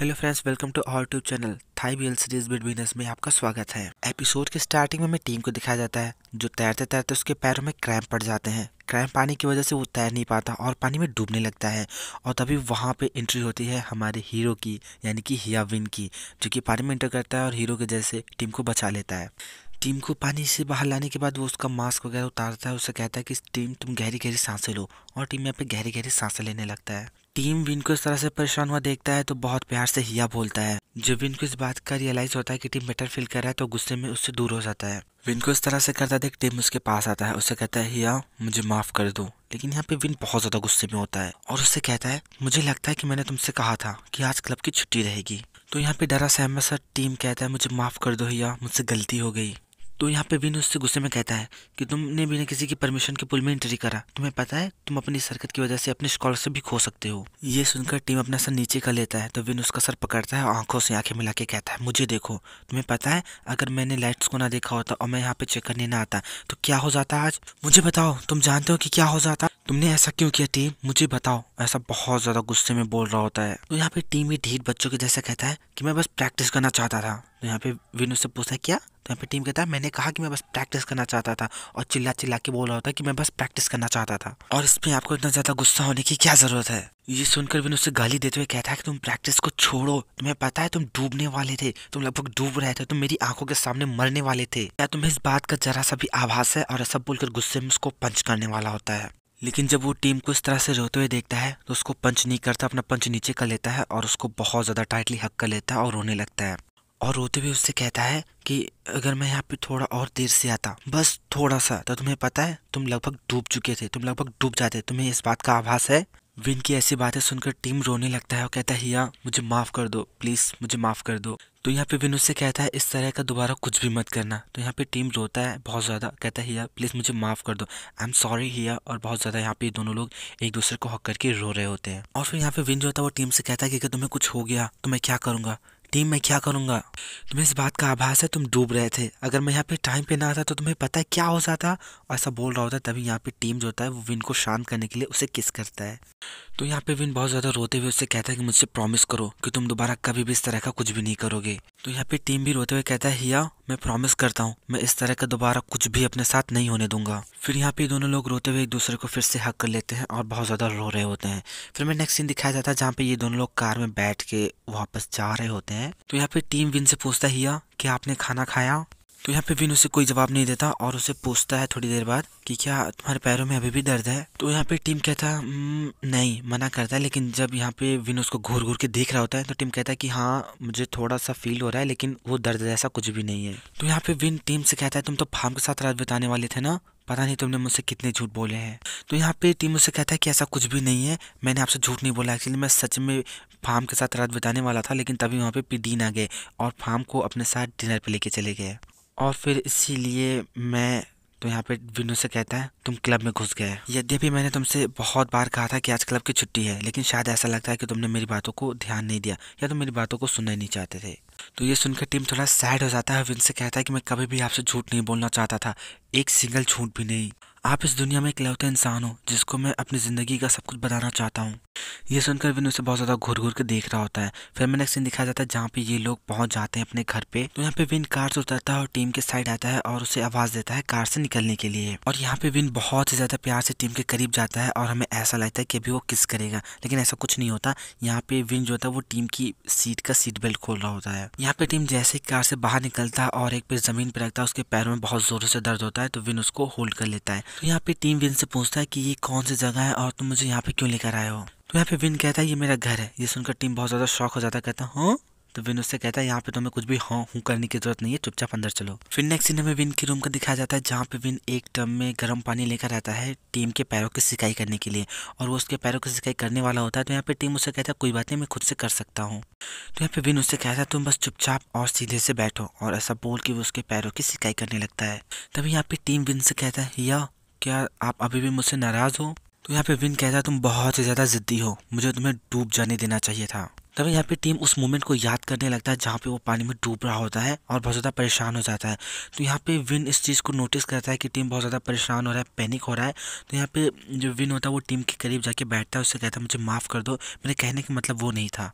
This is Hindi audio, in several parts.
hello friends welcome to our tube channel Thai B series between us में आपका स्वागत है एपिसोड के स्टार्टिंग में हमें टीम को दिखाया जाता है जो तैरते तैरते उसके पैरों में क्रैम्प पड़ जाते हैं क्रैम्प पानी की वजह से वो तैर नहीं पाता और पानी में डूबने लगता है और तभी वहाँ पे एंट्री होती है हमारे हीरो की यानी कि हिया विन की जो कि पानी में एंटर करता है और हीरो के जैसे टीम को बचा लेता है टीम को पानी से बाहर लाने के बाद वो उसका मास्क वगैरह उतारता है उससे कहता है कि टीम तुम गहरी गहरी सांसें लो और टीम यहाँ पे गहरी गहरी सांसें लेने लगता है टीम विन को इस तरह से परेशान हुआ देखता है तो बहुत प्यार से हिया बोलता है जब विन को इस बात का रियलाइज होता है कि टीम बेटर फील कर रहा है तो गुस्से में उससे दूर हो जाता है विन को इस तरह से करता देख टीम उसके पास आता है उसे कहता है हिया मुझे माफ कर दो लेकिन यहाँ पे विन बहुत ज्यादा गुस्से में होता है और उससे कहता है मुझे लगता है की मैंने तुमसे कहा था की आज क्लब की छुट्टी रहेगी तो यहाँ पे डरा सहमत टीम कहता है मुझे माफ कर दो हिया मुझसे गलती हो गई तो यहाँ पे विन उससे गुस्से में कहता है कि तुमने बिना किसी की परमिशन के पुल में एंट्री करा तुम्हें पता है तुम अपनी सरकत की वजह से अपनी स्कॉलरशिप भी खो सकते हो ये सुनकर टीम अपना सर नीचे कर लेता है तो विन उसका सर पकड़ता है आंखों से आंखें मिला के कहता है मुझे देखो तुम्हें पता है अगर मैंने लाइट्स को ना देखा होता और मैं यहाँ पे चेक करने ना आता तो क्या हो जाता आज मुझे बताओ तुम जानते हो कि क्या हो जाता तुमने ऐसा क्यों किया टीम मुझे बताओ ऐसा बहुत ज़्यादा गुस्से में बोल रहा होता है तो यहाँ पे टीम भी ढीठ बच्चों के जैसा कहता है कि मैं बस प्रैक्टिस करना चाहता था तो यहाँ पे विनू से पूछता है क्या तो यहाँ पे टीम कहता है मैंने कहा कि मैं बस प्रैक्टिस करना चाहता था और चिल्ला चिल्ला के बोल रहा होता कि मैं बस प्रैक्टिस करना चाहता था और इसमें आपको इतना ज़्यादा गुस्सा होने की क्या ज़रूरत है ये सुनकर विनू से गाली देते हुए कहता है कि तुम प्रैक्टिस को छोड़ो तुम्हें पता है तुम डूबने वाले थे तुम लगभग डूब रहे थे तुम मेरी आंखों के सामने मरने वाले थे क्या तुम्हें इस बात का जरा सा भी आभास है और सब बोलकर गुस्से में उसको पंच करने वाला होता है लेकिन जब वो टीम को इस तरह से रोते हुए देखता है तो उसको पंच नहीं करता अपना पंच नीचे कर लेता है और उसको बहुत ज़्यादा टाइटली हक कर लेता है और रोने लगता है और रोते हुए उससे कहता है कि अगर मैं यहाँ पे थोड़ा और देर से आता बस थोड़ा सा तो तुम्हें पता है तुम लगभग डूब चुके थे तुम लगभग डूब जाते तुम्हें इस बात का आभास है विन की ऐसी बातें सुनकर टीम रोने लगता है और कहता है हिया मुझे माफ़ कर दो प्लीज़ मुझे माफ़ कर दो तो यहाँ पे विन उससे कहता है इस तरह का दोबारा कुछ भी मत करना तो यहाँ पे टीम रोता है बहुत ज़्यादा कहता है हिया प्लीज़ मुझे माफ़ कर दो आई एम सॉरी हिया और बहुत ज़्यादा यहाँ पे दोनों लोग एक दूसरे को हक करके रो रहे होते हैं और फिर यहाँ पे विन जो होता है वो टीम से कहता है कि अगर तुम्हें कुछ हो गया तो मैं क्या करूंगा टीम मैं क्या करूंगा तुम्हें इस बात का आभास है तुम डूब रहे थे अगर मैं यहाँ पे टाइम पे ना आता तो तुम्हें पता है क्या हो जाता और ऐसा बोल रहा होता तभी यहाँ पे टीम जो होता है वो विन को शांत करने के लिए उसे किस करता है तो यहाँ पे विन बहुत ज़्यादा रोते हुए उससे कहता है कि मुझसे प्रॉमिस करो कि तुम दोबारा कभी भी इस तरह का कुछ भी नहीं करोगे तो यहाँ पे टीम भी रोते हुए कहता है हिया मैं प्रॉमिस करता हूँ मैं इस तरह का दोबारा कुछ भी अपने साथ नहीं होने दूंगा फिर यहाँ पे दोनों लोग रोते हुए एक दूसरे को फिर से हक कर लेते हैं और बहुत ज़्यादा रो रहे होते हैं फिर मैं नेक्स्ट सीन दिखाया जाता है जहाँ पे ये दोनों लोग कार में बैठ के वापस जा रहे होते हैं है तो यहाँ पे टीम विन से पूछता है कि आपने खाना खाया तो यहाँ पे विन उसे कोई जवाब नहीं देता और उसे पूछता है थोड़ी देर बाद कि क्या तुम्हारे पैरों में अभी भी दर्द है तो यहाँ पे टीम कहता है हम्म, नहीं मना करता है लेकिन जब यहाँ पे विन उसको घूर घूर के देख रहा होता है तो टीम कहता है कि हाँ मुझे थोड़ा सा फील हो रहा है लेकिन वो दर्द ऐसा कुछ भी नहीं है तो यहाँ पे विन टीम से कहता है तुम तो फार्म के साथ रात बिताने वाले थे ना पता नहीं तुमने मुझसे कितने झूठ बोले हैं तो यहाँ पे टीम उससे कहता है कि ऐसा कुछ भी नहीं है मैंने आपसे झूठ नहीं बोला एक्चुअली मैं सच में फार्म के साथ रात बिताने वाला था लेकिन तभी वहाँ पे पीडीन आ गए और फार्म को अपने साथ डिनर पे लेके चले गए और फिर इसीलिए मैं तो यहाँ पे विनू से कहता है तुम क्लब में घुस गए यद्यपि मैंने तुमसे बहुत बार कहा था कि आज क्लब की छुट्टी है लेकिन शायद ऐसा लगता है कि तुमने मेरी बातों को ध्यान नहीं दिया या तुम मेरी बातों को सुनना नहीं चाहते थे तो ये सुनकर टीम थोड़ा सैड हो जाता है विन से कहता है कि मैं कभी भी आपसे झूठ नहीं बोलना चाहता था एक सिंगल झूठ भी नहीं आप इस दुनिया में एक लौता इंसान हो जिसको मैं अपनी ज़िंदगी का सब कुछ बताना चाहता हूँ ये सुनकर विनू उसे बहुत ज़्यादा घूर घूर के देख रहा होता है फिर मैंने एक सीन दिखाया जाता है जहाँ पे ये लोग पहुँच जाते हैं अपने घर पे तो यहाँ पे विन कार से उतरता है और टीम के साइड आता है और उसे आवाज़ देता है कार से निकलने के लिए और यहाँ पे विन बहुत ही ज़्यादा प्यार से टीम के करीब जाता है और हमें ऐसा लगता है कि अभी वो किस करेगा लेकिन ऐसा कुछ नहीं होता यहाँ पे विन जो होता है वो टीम की सीट का सीट बेल्ट खोल रहा होता है यहाँ पे टीम जैसे ही कार से बाहर निकलता है और एक पे जमीन पर रखता है उसके पैरों में बहुत जोरों से दर्द होता है तो विन उसको होल्ड कर लेता है तो यहाँ पे टीम विन से पूछता है कि ये कौन सी जगह है और तुम मुझे यहाँ पे क्यों लेकर आए हो तो यहाँ पे विन कहता है ये मेरा घर है ये सुनकर टीम बहुत ज़्यादा शौक हो जाता है कहता हाँ तो विन उससे कहता है यहाँ पे तुम्हें कुछ भी हाँ हूँ करने की जरूरत नहीं है चुपचाप अंदर चलो फिर नेक्स्ट सीन में विन के रूम का दिखाया जाता है जहाँ पे विन एक टब में गर्म पानी लेकर आता है टीम के पैरों की सिकाई करने के लिए और वो उसके पैरों की सिकाई करने वाला होता है तो यहाँ पे टीम उससे कहता है कोई बात नहीं मैं खुद से कर सकता हूँ तो यहाँ पे विन उससे कहता है तुम बस चुपचाप और सीधे से बैठो और ऐसा बोल के वो उसके पैरों की सिकाई करने लगता है तभी यहाँ पे टीम विन से कहता है या क्या आप अभी भी मुझसे नाराज़ हो तो यहाँ पे विन कहता है तुम बहुत ही ज़्यादा ज़िद्दी हो मुझे तुम्हें डूब जाने देना चाहिए था तभी यहाँ पे टीम उस मोमेंट को याद करने लगता है जहाँ पे वो पानी में डूब रहा होता है और बहुत ज़्यादा परेशान हो जाता है तो यहाँ पे विन इस चीज़ को नोटिस करता है कि टीम बहुत ज़्यादा परेशान हो रहा है पैनिक हो रहा है तो यहाँ पे जो विन होता है वो टीम के करीब जाके बैठता है उससे कहता है मुझे माफ़ कर दो मेरे कहने का मतलब वो नहीं था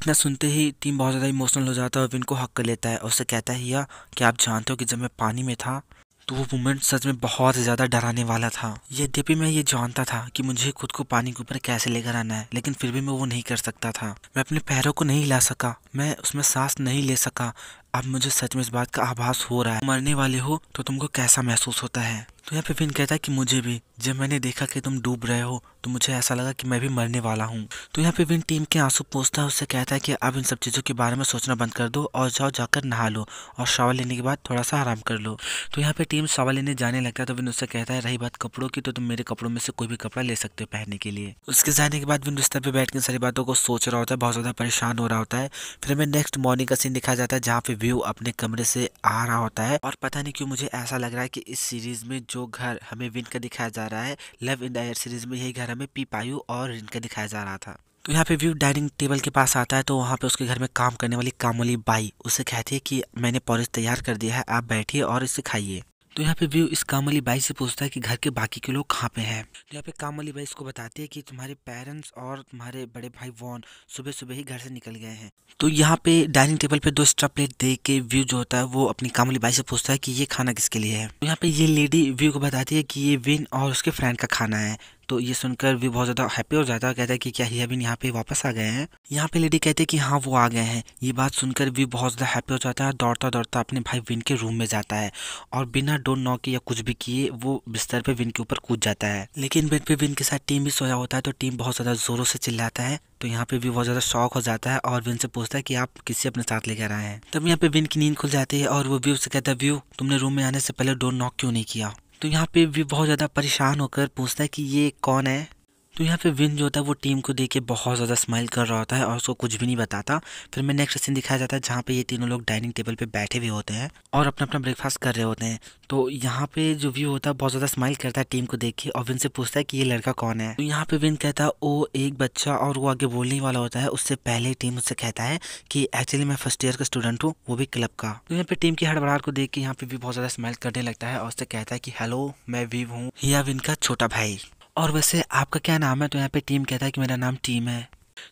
इतना सुनते ही टीम बहुत ज़्यादा इमोशनल हो जाता है और विन को हक कर लेता है और उससे कहता है या कि आप जानते हो कि जब मैं पानी में था तो वो मोमेंट सच में बहुत ज़्यादा डराने वाला था यद्यपि मैं ये जानता था कि मुझे खुद को पानी के ऊपर कैसे लेकर आना है लेकिन फिर भी मैं वो नहीं कर सकता था मैं अपने पैरों को नहीं हिला सका मैं उसमें सांस नहीं ले सका अब मुझे सच में इस बात का आभास हो रहा है मरने वाले हो तो तुमको कैसा महसूस होता है तो यहाँ पे कहता है कि मुझे भी जब मैंने देखा कि तुम डूब रहे हो तो मुझे ऐसा लगा कि मैं भी मरने वाला हूँ तो यहाँ पे विन टीम के आंसू पूछता है उससे कहता है कि अब इन सब चीज़ों के बारे में सोचना बंद कर दो और जाओ जाकर नहा लो और शावर लेने के बाद थोड़ा सा आराम कर लो तो यहाँ पे टीम शावर लेने जाने लगता है तो विन उससे कहता है रही बात कपड़ों की तो तुम मेरे कपड़ों में से कोई भी कपड़ा ले सकते हो पहनने के लिए उसके जाने के बाद विन बिस्तर पर बैठ के सारी बातों को सोच रहा होता है बहुत ज़्यादा परेशान हो रहा होता है फिर हमें नेक्स्ट मॉर्निंग का सीन दिखाया जाता है जहाँ पे व्यू अपने कमरे से आ रहा होता है और पता नहीं क्यों मुझे ऐसा लग रहा है कि इस सीरीज में जो घर हमें विन का दिखाया जा रहा है लव इन द सीरीज में यही घर वगैरह में पी और रिनका दिखाया जा रहा था तो यहाँ पे व्यू डाइनिंग टेबल के पास आता है तो वहाँ पे उसके घर में काम करने वाली कामोली बाई उसे कहती है कि मैंने पॉलिस तैयार कर दिया है आप बैठिए और इसे खाइए तो यहाँ पे व्यू इस कामली बाई से पूछता है कि घर के बाकी के लोग कहाँ पे हैं तो यहाँ पे कामली बाई इसको बताती है कि तुम्हारे पेरेंट्स और तुम्हारे बड़े भाई वॉन सुबह सुबह ही घर से निकल गए हैं तो यहाँ पे डाइनिंग टेबल पे दो एक्स्ट्रा प्लेट दे के व्यू जो होता है वो अपनी कामली बाई से पूछता है कि ये खाना किसके लिए है तो यहाँ पे ये लेडी व्यू को बताती है कि ये विन और उसके फ्रेंड का खाना है तो ये सुनकर भी बहुत ज़्यादा हैप्पी हो जाता है कहता है कि क्या ही अभी यहाँ पे वापस आ गए हैं यहाँ पे लेडी कहते हैं कि हाँ वो आ गए हैं ये बात सुनकर भी बहुत ज़्यादा हैप्पी हो जाता है दौड़ता दौड़ता अपने भाई विन के रूम में जाता है और बिना डोर नॉक या कुछ भी किए वो बिस्तर पे विन के ऊपर कूद जाता है लेकिन बेड पे विन के साथ टीम भी सोया होता है तो टीम बहुत ज़्यादा ज़ोरों से चिल्लाता है तो यहाँ पे भी बहुत ज़्यादा शौक हो जाता है और विन से पूछता है कि आप किसी अपने साथ लेकर आए हैं तब यहाँ पे विन की नींद खुल जाती है और वो व्यू से कहता है व्यू तुमने रूम में आने से पहले डोर नॉक क्यों नहीं किया तो यहाँ पे भी बहुत ज़्यादा परेशान होकर पूछता है कि ये कौन है तो यहाँ पे विन जो होता है वो टीम को देख के बहुत ज़्यादा स्माइल कर रहा होता है और उसको कुछ भी नहीं बताता फिर मैं नेक्स्ट सीन दिखाया जाता है जहाँ पे ये तीनों लोग डाइनिंग टेबल पे बैठे हुए होते हैं और अपना अपना ब्रेकफास्ट कर रहे होते हैं तो यहाँ पे जो व्यू होता है बहुत ज़्यादा स्माइल करता है टीम को देख के और विन से पूछता है कि ये लड़का कौन है तो यहाँ पे विन कहता है वो एक बच्चा और वो आगे बोलने वाला होता है उससे पहले टीम उससे कहता है कि एक्चुअली मैं फर्स्ट ईयर का स्टूडेंट हूँ वो भी क्लब का तो यहाँ पे टीम की हड़बड़ाहट को देख के यहाँ पे भी बहुत ज़्यादा स्माइल करने लगता है और उससे कहता है कि हेलो मैं वीव हूँ या विन का छोटा भाई और वैसे आपका क्या नाम है तो यहाँ पे टीम कहता है कि मेरा नाम टीम है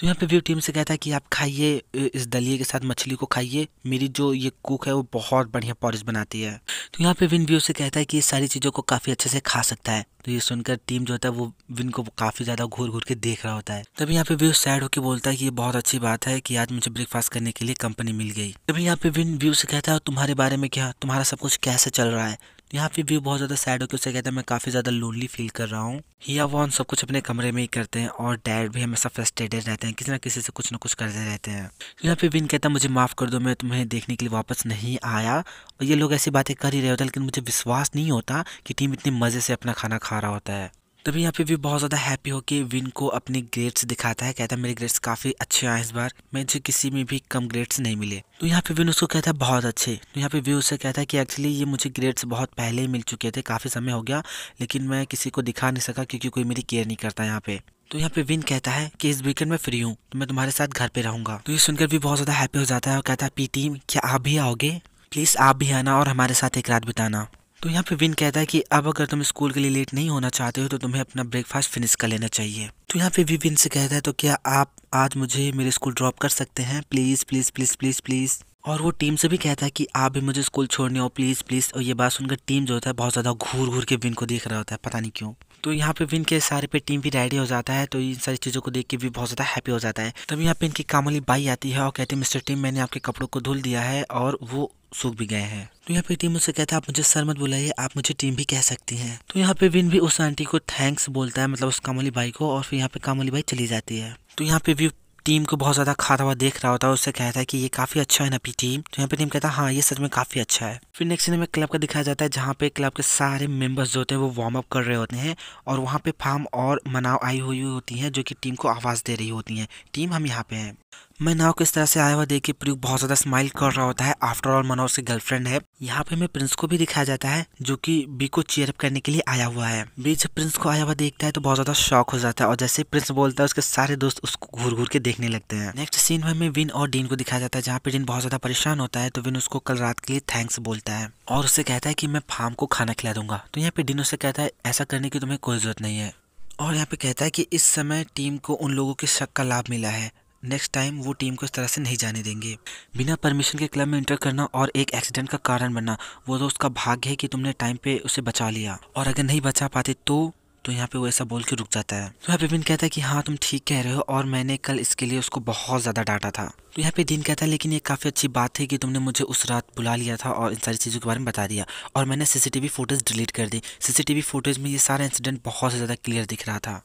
तो यहाँ पे व्यू टीम से कहता है कि आप खाइए इस दलिए के साथ मछली को खाइए मेरी जो ये कुक है वो बहुत बढ़िया पॉरिज बनाती है तो यहाँ पे विन व्यू से कहता है कि ये सारी चीज़ों को काफ़ी अच्छे से खा सकता है तो ये सुनकर टीम जो होता है वो विन को काफ़ी ज़्यादा घूर घूर के देख रहा होता है तभी यहाँ पे व्यू सैड होकर बोलता है कि ये बहुत अच्छी बात है कि आज मुझे ब्रेकफास्ट करने के लिए कंपनी मिल गई तभी यहाँ पे विन व्यू से कहता है तुम्हारे बारे में क्या तुम्हारा सब कुछ कैसे चल रहा है यहाँ पे व्यू बहुत ज़्यादा सैड हो के उसे कहते हैं मैं काफ़ी ज़्यादा लोनली फील कर रहा हूँ या वो सब कुछ अपने कमरे में ही करते हैं और डैड भी हमेशा फ्रस्ट्रेटेड रहते हैं किसी ना किसी से कुछ ना कुछ करते रहते हैं यहाँ पे विन कहता है मुझे माफ़ कर दो मैं तुम्हें देखने के लिए वापस नहीं आया और ये लोग ऐसी बातें कर ही रहे होते हैं लेकिन मुझे विश्वास नहीं होता कि टीम इतने मज़े से अपना खाना खा रहा होता है तभी यहाँ पे भी बहुत ज़्यादा हैप्पी होके विन को अपने ग्रेड्स दिखाता है कहता है मेरे ग्रेड्स काफ़ी अच्छे आए इस बार मुझे किसी में भी कम ग्रेड्स नहीं मिले तो यहाँ पे विन उसको कहता है बहुत अच्छे तो यहाँ पे वी उसे कहता है कि एक्चुअली ये मुझे ग्रेड्स बहुत पहले ही मिल चुके थे काफ़ी समय हो गया लेकिन मैं किसी को दिखा नहीं सका क्योंकि कोई मेरी केयर नहीं करता यहाँ पे तो यहाँ पे विन कहता है कि इस वीकेंड में फ्री हूँ तो मैं तुम्हारे साथ घर पे रहूंगा तो ये सुनकर भी बहुत ज़्यादा हैप्पी हो जाता है और कहता है पी टीम क्या आप भी आओगे प्लीज़ आप भी आना और हमारे साथ एक रात बिताना तो यहाँ पे विन कहता है कि अब अगर तुम स्कूल के लिए लेट नहीं होना चाहते हो तो तुम्हें अपना ब्रेकफास्ट फिनिश कर लेना चाहिए तो यहाँ पे भी विन से कहता है तो क्या आप आज मुझे मेरे स्कूल ड्रॉप कर सकते हैं please please please please please और वो टीम से भी कहता है कि आप भी मुझे स्कूल छोड़ने हो प्लीज़ प्लीज़ और ये बात सुनकर टीम जो होता है बहुत ज़्यादा घूर घूर के विन को देख रहा होता है पता नहीं क्यों तो यहाँ पे विन के सारे पे टीम भी रेडी हो जाता है तो इन सारी चीज़ों को देख के भी बहुत ज़्यादा हैप्पी हो जाता है तभी यहाँ पे इनकी कामली बाई आती है और कहती है मिस्टर टीम मैंने आपके कपड़ों को धुल दिया है और वो सूख भी गए हैं तो यहाँ पे टीम उसे कहता है आप मुझे सर मत बुलाइए आप मुझे टीम भी कह सकती हैं तो यहाँ पे विन भी उस आंटी को थैंक्स बोलता है मतलब उस कामली भाई को और फिर यहाँ पे कामली भाई चली जाती है तो यहाँ पे भी टीम को बहुत ज़्यादा खाता हुआ देख रहा होता है उससे कहता है कि ये काफ़ी अच्छा है ना पी टीम तो यहाँ पे टीम कहता है हाँ ये सच में काफ़ी अच्छा है फिर नेक्स्ट सीन में क्लब का दिखाया जाता है जहाँ पे क्लब के सारे मेंबर्स जो होते हैं वो वार्म अप कर रहे होते हैं और वहाँ पे फार्म और मनाव आई हुई होती है जो की टीम को आवाज़ दे रही होती है टीम हम यहाँ पे है मैं नाव किस तरह से आया हुआ देखिए प्रयोग बहुत ज्यादा स्माइल कर रहा होता है आफ्टर ऑल मनोज की गर्लफ्रेंड है यहाँ पे हमें प्रिंस को भी दिखाया जाता है जो कि बी को चेयर अप करने के लिए आया हुआ है बी जब प्रिंस को आया हुआ देखता है तो बहुत ज्यादा शॉक हो जाता है और जैसे प्रिंस बोलता है उसके सारे दोस्त उसको घूर घूर के देखने लगते हैं नेक्स्ट सीन में विन और डीन को दिखाया जाता है जहाँ पे डीन बहुत ज्यादा परेशान होता है तो विन उसको कल रात के लिए थैंक्स बोलता है और उसे कहता है की मैं फार्म को खाना खिला दूंगा तो यहाँ पे डीन उसे कहता है ऐसा करने की तुम्हें कोई जरूरत नहीं है और यहाँ पे कहता है कि इस समय टीम को उन लोगों के शक का लाभ मिला है नेक्स्ट टाइम वो टीम को इस तरह से नहीं जाने देंगे बिना परमिशन के क्लब में इंटर करना और एक एक्सीडेंट का कारण बनना वो तो उसका भाग्य है कि तुमने टाइम पे उसे बचा लिया और अगर नहीं बचा पाते तो तो यहाँ पे वो ऐसा बोल के रुक जाता है तो यहाँ पे बिन कहता है कि हाँ तुम ठीक कह रहे हो और मैंने कल इसके लिए उसको बहुत ज़्यादा डांटा था तो यहाँ पे दिन कहता है लेकिन ये काफ़ी अच्छी बात है कि तुमने मुझे उस रात बुला लिया था और इन सारी चीज़ों के बारे में बता दिया और मैंने सीसीटीवी फोटेज डिलीट कर दी सीसीटीवी फोटेज में ये सारा इंसिडेंट बहुत ज़्यादा क्लियर दिख रहा था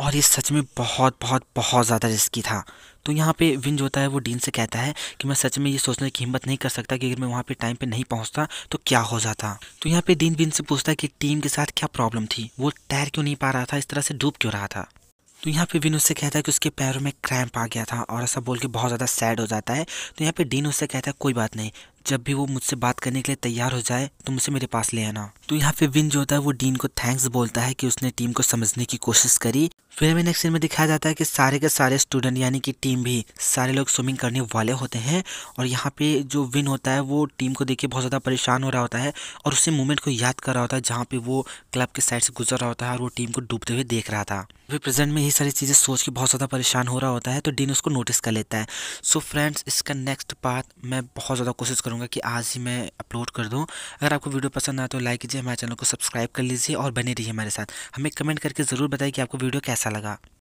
और ये सच में बहुत बहुत बहुत ज़्यादा रिस्की था तो यहाँ पे विन जो होता है वो डीन से कहता है कि मैं सच में ये सोचने की हिम्मत नहीं कर सकता कि अगर मैं वहाँ पे टाइम पे नहीं पहुँचता तो क्या हो जाता तो यहाँ पे डीन विन से पूछता है कि टीम के साथ क्या प्रॉब्लम थी वो टैर क्यों नहीं पा रहा था इस तरह से डूब क्यों रहा था तो यहाँ पे विन उससे कहता है कि उसके पैरों में क्रैम्प आ गया था और ऐसा बोल के बहुत ज़्यादा सैड हो जाता है तो यहाँ पे डीन उससे कहता है कोई बात नहीं जब भी वो मुझसे बात करने के लिए तैयार हो जाए तो मुझे मेरे पास ले आना तो यहाँ पे विन जो होता है वो डीन को थैंक्स बोलता है कि उसने टीम को समझने की कोशिश करी फिर हमें नेक्स्ट सीन में दिखाया जाता है कि सारे के सारे स्टूडेंट यानी कि टीम भी सारे लोग स्विमिंग करने वाले होते हैं और यहाँ पे जो विन होता है वो टीम को देख के बहुत ज़्यादा परेशान हो रहा होता है और उसी मोमेंट को याद कर रहा होता है जहाँ पे वो क्लब के साइड से गुजर रहा होता है और वो टीम को डूबते हुए देख रहा था फिर प्रेजेंट में ये सारी चीज़ें सोच के बहुत ज़्यादा परेशान हो रहा होता है तो डीन उसको नोटिस कर लेता है सो so फ्रेंड्स इसका नेक्स्ट पार्ट मैं बहुत ज़्यादा कोशिश करूँगा कि आज ही मैं अपलोड कर दूँ अगर आपको वीडियो पसंद आए तो लाइक कीजिए हमारे चैनल को सब्सक्राइब कर लीजिए और बने रहिए हमारे साथ हमें कमेंट करके ज़रूर बताइए कि आपको वीडियो कैसा अच्छा लगा